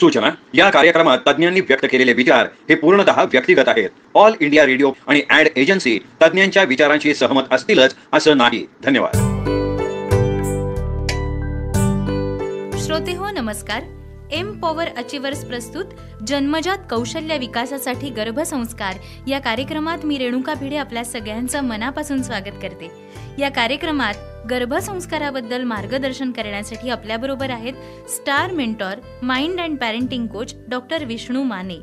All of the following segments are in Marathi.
सूचना या कार्यक्रमात तज्ज्ञांनी व्यक्त केलेले विचार हे पूर्णतः व्यक्तिगत आहेत ऑल इंडिया रेडिओ आणि ऍड एजन्सी तज्ज्ञांच्या विचारांशी सहमत असतीलच असं नाही धन्यवाद श्रोते हो नमस्कार एम पॉवर अचीवर्स प्रस्तुत जन्मजात कौशल्य विकासासाठी गर्भसंस्कार या कार्यक्रमात मी रेणुका भिडे आपल्या सगळ्यांचं मनापासून स्वागत करते या कार्यक्रमात गर्भसंस्काराबद्दल मार्गदर्शन करण्यासाठी आपल्याबरोबर आहेत star mentor mind and parenting coach doctor Vishnu Mane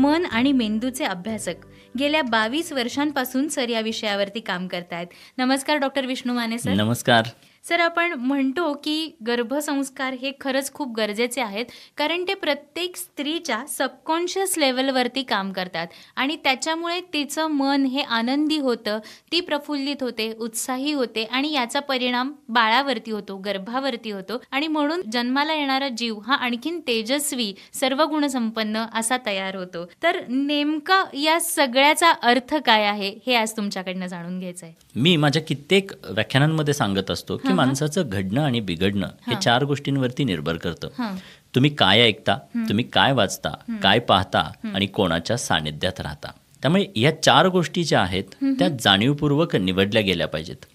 मन आणि मेंदूचे अभ्यासक गेल्या बावीस वर्षांपासून सर या विषयावरती काम करतायत नमस्कार डॉक्टर विष्णू माने सर नमस्कार सर आपण म्हणतो की गर्भसंस्कार हे खरंच खूप गरजेचे आहेत कारण ते प्रत्येक स्त्रीच्या सबकॉन्शियस लेवलवरती काम करतात आणि त्याच्यामुळे तिचं मन हे आनंदी होतं ती प्रफुल्लित होते उत्साही होते आणि याचा परिणाम बाळावरती होतो गर्भावरती होतो आणि म्हणून जन्माला येणारा जीव हा आणखीन तेजस्वी सर्व गुणसंपन्न असा तयार होतो तर नेमका या सगळ्याचा अर्थ काय आहे हे आज तुमच्याकडनं जाणून घ्यायचं आहे मी माझ्या कित्येक व्याख्यानांमध्ये सांगत असतो की माणसाचं घडणं आणि बिघडणं हे चार गोष्टींवरती निर्भर करतं तुम्ही काय ऐकता तुम्ही काय वाचता काय पाहता आणि कोणाच्या सानिध्यात राहता त्यामुळे या चार गोष्टी ज्या आहेत त्या जाणीवपूर्वक निवडल्या गेल्या पाहिजेत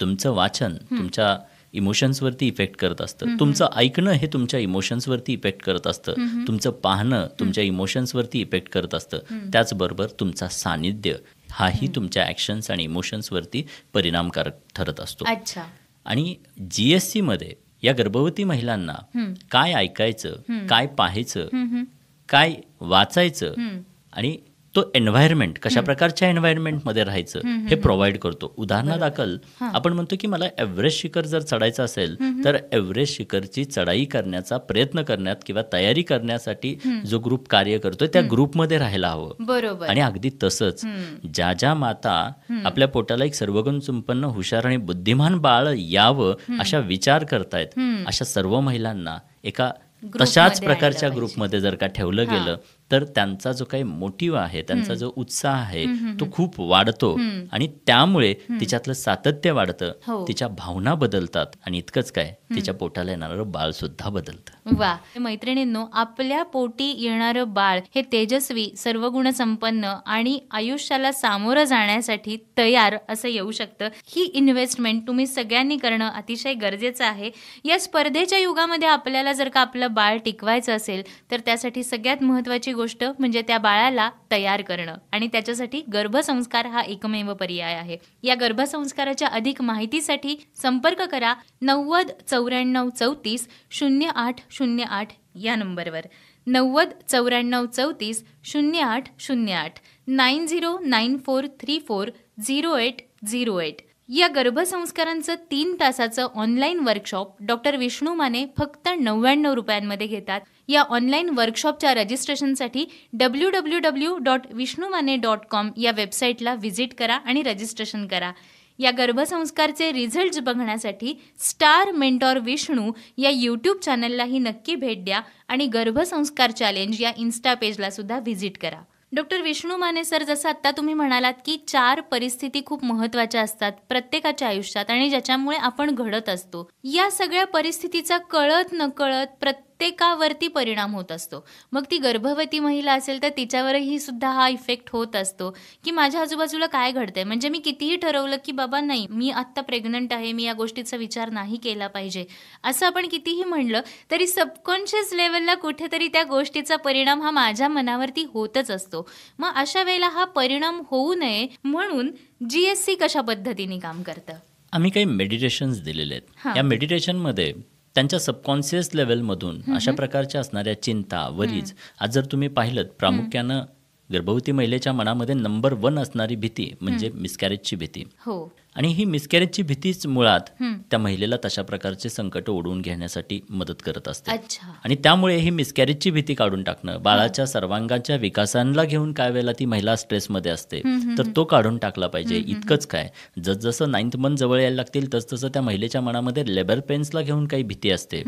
तुमचं वाचन तुमच्या इमोशन्सवरती इफेक्ट करत असतं तुमचं ऐकणं हे तुमच्या इमोशन्सवरती इफेक्ट करत असतं तुमचं पाहणं तुमच्या इमोशन्सवरती इफेक्ट करत असतं त्याचबरोबर तुमचा सानिध्य हाही तुमच्या ऍक्शन्स आणि इमोशन्सवरती परिणामकारक ठरत असतो अच्छा आणि जी एस या गर्भवती महिलांना काय ऐकायचं काय पाहायचं काय वाचायचं आणि तो एन्व्हायरमेंट कशा प्रकारच्या मध्ये राहायचं हे प्रोव्हाइड करतो उदाहरणादाखल आपण म्हणतो की मला एव्हरेस्ट शिखर जर चढायचं असेल तर एव्हरेस्ट शिखरची चढाई करण्याचा प्रयत्न करण्यात किंवा तयारी करण्यासाठी जो ग्रुप कार्य करतोय त्या ग्रुपमध्ये राहायला हवं बरोबर आणि अगदी तसंच ज्या ज्या माता आपल्या पोटाला एक सर्वगुण संपन्न हुशार आणि बुद्धिमान बाळ यावं अशा विचार करतायत अशा सर्व महिलांना एका तशाच प्रकारच्या ग्रुपमध्ये जर का ठेवलं गेलं तर त्यांचा जो काही मोटिव आहे त्यांचा जो उत्साह आहे तो खूप वाढतो आणि त्यामुळे तिच्यातलं सातत्य वाढतं हो. तिच्या भावना बदलतात आणि इतकंच काय तिच्या पोटाला येणारं बाळ सुद्धा बदलतं वा मैत्रिणींनो आपल्या पोटी येणारं बाळ हे तेजस्वी सर्व संपन्न आणि आयुष्याला सामोरं जाण्यासाठी तयार असं येऊ शकतं ही इन्व्हेस्टमेंट तुम्ही सगळ्यांनी करणं अतिशय गरजेचं आहे या स्पर्धेच्या युगामध्ये आपल्याला जर का आपलं बाळ टिकवायचं असेल तर त्यासाठी सगळ्यात महत्वाची गोष्ट म्हणजे त्या बाळाला तयार करणं आणि त्याच्यासाठी गर्भसंस्कार हा एकमेव पर्याय आहे या गर्भसंस्काराच्या अधिक माहितीसाठी संपर्क करा नव्वद चौऱ्याण्णव चौतीस शून्य आठ शून्य आठ या नंबरवर नव्वद चौऱ्याण्णव चौतीस शून्य आठ शून्य आठ nine zero nine four three four zero eight zero eight या गर्भसंस्कारांचं तीन तासाचं online workshop doctor Vishnu Mane फक्त नव्याण्णव रुपयांमध्ये घेतात या ऑनलाईन वर्कशॉपच्या रजिस्ट्रेशनसाठी W W W dot Vishnu Mane dot com या वेबसाईटला व्हिजिट करा आणि रजिस्ट्रेशन करा या गर्भसंस्कारचे रिझल्ट बघण्यासाठी स्टार मेंटॉर विष्णू या यूट्यूब चॅनललाही नक्की भेट द्या आणि गर्भसंस्कार चॅलेंज या इन्स्टा पेजला सुद्धा व्हिजिट करा डॉक्टर विष्णू माने सर जसं आत्ता तुम्ही म्हणालात की चार परिस्थिती खूप महत्त्वाच्या असतात प्रत्येकाच्या आयुष्यात आणि ज्याच्यामुळे आपण घडत असतो या सगळ्या परिस्थितीचा कळत नकळत प्रत्येक प्रत्येकावरती परिणाम होत असतो मग ती गर्भवती महिला असेल तर तिच्यावरही सुद्धा हा इफेक्ट होत असतो की माझ्या आजूबाजूला काय घडतंय म्हणजे मी कितीही ठरवलं की बाबा नाही मी आत्ता प्रेग्नंट आहे मी या गोष्टीचा विचार नाही केला पाहिजे असं आपण कितीही म्हणलं तरी सबकॉन्शियस लेवलला कुठेतरी त्या गोष्टीचा परिणाम हा माझ्या मनावरती होतच असतो मग अशा वेळेला हा परिणाम होऊ नये म्हणून जीएससी कशा पद्धतीने काम करतं आम्ही काही मेडिटेशन दिलेले आहेत या मेडिटेशनमध्ये त्यांच्या सबकॉन्शियस लेवलमधून अशा प्रकारच्या असणाऱ्या चिंता वरीज आज जर तुम्ही पाहिलं प्रामुख्यानं गर्भवती महिलेच्या मनामध्ये नंबर वन असणारी भीती म्हणजे मिसकॅरेजची भीती हो आणि ही मिसकॅरेजची भीतीच मुळात त्या महिलेला तशा प्रकारचे संकट ओढवून घेण्यासाठी मदत करत असते आणि त्यामुळे ही मिसकॅरेजची भीती काढून टाकणं बाळाच्या सर्वांगाच्या विकासांना घेऊन काय वेळेला ती महिला स्ट्रेसमध्ये असते तर तो काढून टाकला पाहिजे इतकंच काय जसजसं नाईन्थ मंथ जवळ यायला लागतील तसतसं त्या महिलेच्या मनामध्ये लेबर पेन्सला घेऊन काही भीती असते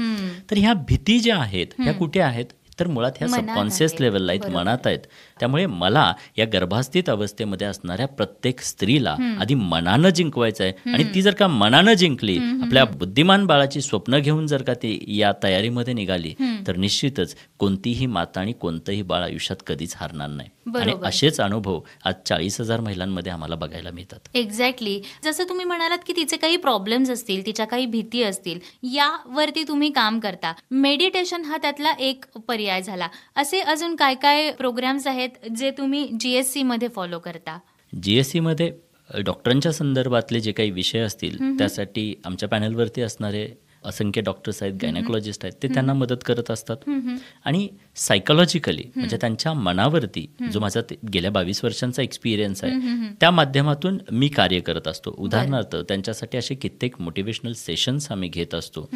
तर ह्या भीती ज्या आहेत ह्या कुठे आहेत तर मुळात ह्या सबकॉन्शियस लेवलला आहेत मनात आहेत त्यामुळे मला या गर्भास्थित अवस्थेमध्ये असणाऱ्या प्रत्येक स्त्रीला आधी मनानं जिंकवायचं आहे आणि ती जर का मनानं जिंकली आपल्या बुद्धिमान बाळाची स्वप्न घेऊन जर का ती या तयारीमध्ये निघाली तर निश्चितच कोणतीही माता आणि कोणतंही बाळ आयुष्यात कधीच हारणार नाही आणि असेच अनुभव आज चाळीस हजार महिलांमध्ये आम्हाला बघायला मिळतात एक्झॅक्टली जसं तुम्ही म्हणालात की तिचे काही प्रॉब्लेम्स असतील तिच्या काही भीती असतील यावरती तुम्ही काम करता मेडिटेशन हा त्यातला एक पर्याय पर्याय झाला असे अजून काय काय प्रोग्राम्स आहेत जे तुम्ही मध्ये फॉलो करता मध्ये डॉक्टरांच्या संदर्भातले जे काही विषय असतील त्यासाठी आमच्या पॅनलवरती असणारे असंख्य डॉक्टर्स आहेत गायनाकोलॉजिस्ट आहेत ते त्यांना मदत करत असतात आणि सायकोलॉजिकली म्हणजे त्यांच्या मनावरती जो माझा गेल्या बावीस वर्षांचा एक्सपिरियन्स आहे त्या माध्यमातून मी कार्य करत असतो उदाहरणार्थ त्यांच्यासाठी असे कित्येक मोटिवेशनल सेशन्स आम्ही घेत असतो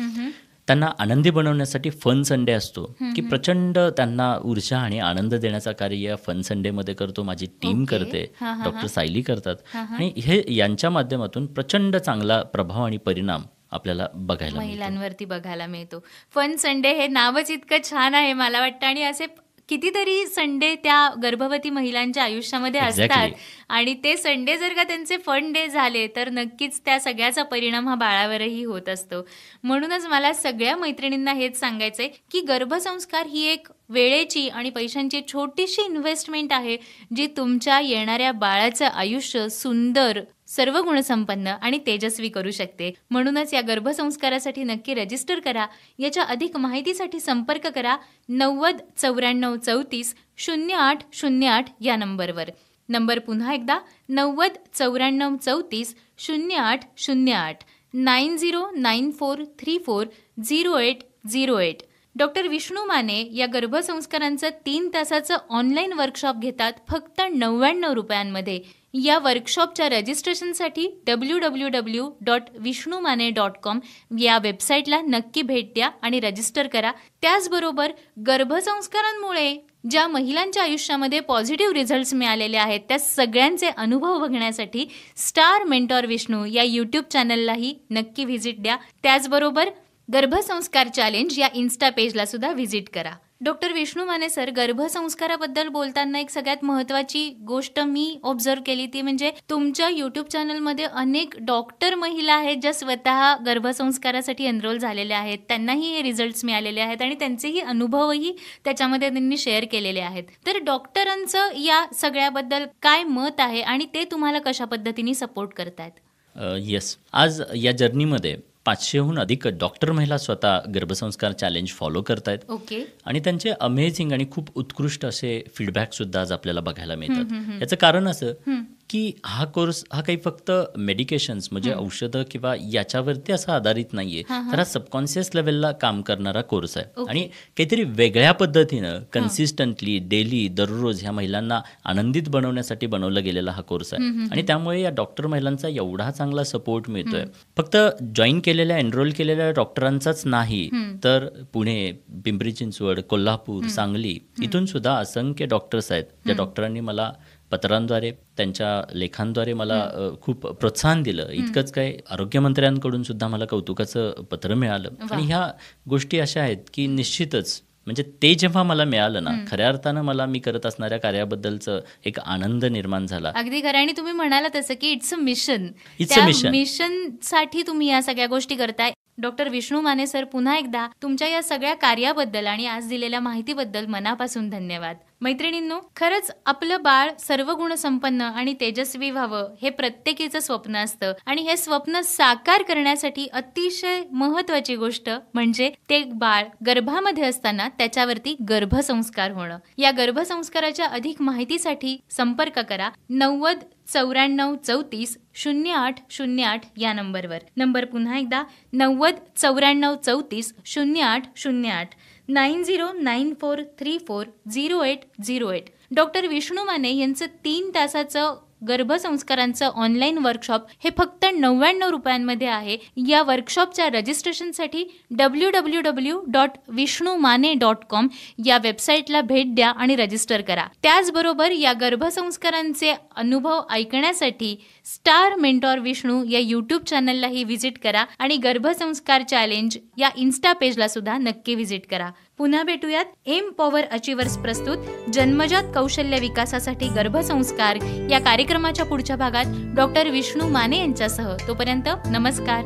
त्यांना आनंदी बनवण्यासाठी फन संडे असतो की प्रचंड त्यांना ऊर्जा आणि आनंद देण्याचा कार्य फन संडे मध्ये करतो माझी टीम करते डॉक्टर सायली करतात आणि हे यांच्या माध्यमातून प्रचंड चांगला प्रभाव आणि परिणाम आपल्याला बघायला महिलांवरती बघायला मिळतो फन संडे हे नावच इतकं छान आहे मला वाटतं आणि असे कितीतरी संडे त्या गर्भवती महिलांच्या आयुष्यामध्ये असतात आणि ते संडे जर का त्यांचे फन डे झाले तर नक्कीच त्या सगळ्याचा परिणाम हा बाळावरही होत असतो म्हणूनच मला सगळ्या मैत्रिणींना हेच सांगायचंय की गर्भसंस्कार ही एक वेळेची आणि पैशांची छोटीशी इन्व्हेस्टमेंट आहे जी तुमच्या येणाऱ्या बाळाचं आयुष्य सुंदर सर्व गुणसंपन्न आणि तेजस्वी करू शकते म्हणूनच या गर्भसंस्कारासाठी नक्की रजिस्टर करा याच्या अधिक माहितीसाठी संपर्क करा नव्वद चौऱ्याण्णव चौतीस शून्य आठ शून्य आठ या नंबरवर नंबर पुन्हा एकदा नव्वद चौऱ्याण्णव चौतीस शून्य आठ शून्य आठ nine zero nine four three four zero eight zero eight doctor Vishnu Mane या गर्भसंस्कारांचं तीन तासाचं ऑनलाईन वर्कशॉप घेतात फक्त नव्याण्णव रुपयांमध्ये या वर्कशॉपच्या रजिस्ट्रेशनसाठी W W W dot Vishnu Mane dot com या वेबसाईटला नक्की भेट द्या आणि रजिस्टर करा त्याचबरोबर गर्भसंस्कारांमुळे ज्या महिलांच्या आयुष्यामध्ये पॉझिटिव्ह रिझल्ट्स मिळालेले आहेत त्या सगळ्यांचे अनुभव बघण्यासाठी स्टार मेंटॉर विष्णू या यूट्यूब चॅनललाही नक्की व्हिजिट द्या त्याचबरोबर गर्भसंस्कार चॅलेंज या इन्स्टा पेजला सुद्धा व्हिजिट करा डॉक्टर विष्णू माने सर गर्भसंस्काराबद्दल बोलताना एक सगळ्यात महत्वाची गोष्ट मी ऑब्झर्व केली ती म्हणजे तुमच्या युट्यूब चॅनलमध्ये अनेक डॉक्टर महिला आहेत ज्या स्वतः गर्भसंस्कारासाठी एनरोल झालेल्या आहेत त्यांनाही हे रिझल्ट्स मिळालेले आहेत आणि त्यांचेही अनुभवही त्याच्यामध्ये त्यांनी शेअर केलेले आहेत तर डॉक्टरांचं या सगळ्याबद्दल काय मत आहे आणि ते तुम्हाला कशा पद्धतीने सपोर्ट करतायत येस आज या जर्नीमध्ये पाचशेहून अधिक डॉक्टर महिला स्वतः गर्भसंस्कार चॅलेंज फॉलो आहेत ओके आणि त्यांचे अमेझिंग आणि खूप उत्कृष्ट असे फीडबॅक सुद्धा आज आपल्याला बघायला मिळतात याचं कारण असं की हा कोर्स हा काही फक्त मेडिकेशन्स म्हणजे औषधं किंवा याच्यावरती असा आधारित नाहीये तर हा सबकॉन्शियस लेवलला काम करणारा कोर्स आहे आणि काहीतरी वेगळ्या पद्धतीनं कन्सिस्टंटली डेली दररोज ह्या महिलांना आनंदित बनवण्यासाठी बनवला गेलेला हा कोर्स आहे आणि त्यामुळे या डॉक्टर महिलांचा एवढा चांगला सपोर्ट मिळतोय फक्त जॉईन केलेल्या एनरोल केलेल्या डॉक्टरांचाच नाही तर पुणे पिंपरी चिंचवड कोल्हापूर सांगली इथून सुद्धा असंख्य डॉक्टर्स आहेत ज्या डॉक्टरांनी मला पत्रांद्वारे त्यांच्या लेखांद्वारे मला खूप प्रोत्साहन दिलं इतकंच काय आरोग्यमंत्र्यांकडून सुद्धा मला कौतुकाचं पत्र मिळालं आणि ह्या गोष्टी अशा आहेत की निश्चितच म्हणजे ते जेव्हा मला मिळालं ना खऱ्या अर्थानं मला मी करत असणाऱ्या कार्याबद्दलचं एक आनंद निर्माण झाला अगदी खरं आणि तुम्ही म्हणाला तसं की it's a mission it's a mission mission साठी तुम्ही या सगळ्या गोष्टी करताय डॉक्टर विष्णू माने सर पुन्हा एकदा तुमच्या या सगळ्या कार्याबद्दल आणि आज दिलेल्या माहितीबद्दल मनापासून धन्यवाद मैत्रिणींनो खरंच आपलं बाळ सर्व गुण संपन्न आणि तेजस्वी व्हावं हे प्रत्येकीचं स्वप्न असतं आणि हे स्वप्न साकार करण्यासाठी अतिशय महत्वाची गोष्ट म्हणजे ते बाळ गर्भामध्ये असताना त्याच्यावरती गर्भसंस्कार होणं या गर्भसंस्काराच्या अधिक माहितीसाठी संपर्क करा नव्वद चौऱ्याण्णव चौतीस शून्य आठ शून्य आठ या नंबरवर नंबर पुन्हा एकदा नव्वद चौऱ्याण्णव चौतीस शून्य आठ शून्य आठ nine zero nine four three four zero eight zero eight doctor Vishnu Mane यांचं तीन तासाचं गर्भसंस्कारांचं ऑनलाईन वर्कशॉप हे फक्त नव्याण्णव रुपयांमध्ये आहे या वर्कशॉपच्या रजिस्ट्रेशनसाठी W W W dot Vishnu Mane dot com या वेबसाईटला भेट द्या आणि रजिस्टर करा त्याचबरोबर या गर्भसंस्कारांचे अनुभव ऐकण्यासाठी स्टार मेंटॉर विष्णू या यूट्यूब चॅनललाही व्हिजिट करा आणि गर्भसंस्कार चॅलेंज या इन्स्टा पेजला सुद्धा नक्की व्हिजिट करा पुन्हा भेटूयात एम पॉवर अचिवर्स प्रस्तुत जन्मजात कौशल्य विकासासाठी गर्भसंस्कार या कार्यक्रम कार्यक्रमाच्या पुढच्या भागात डॉक्टर विष्णू माने यांच्यासह तोपर्यंत नमस्कार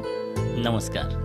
नमस्कार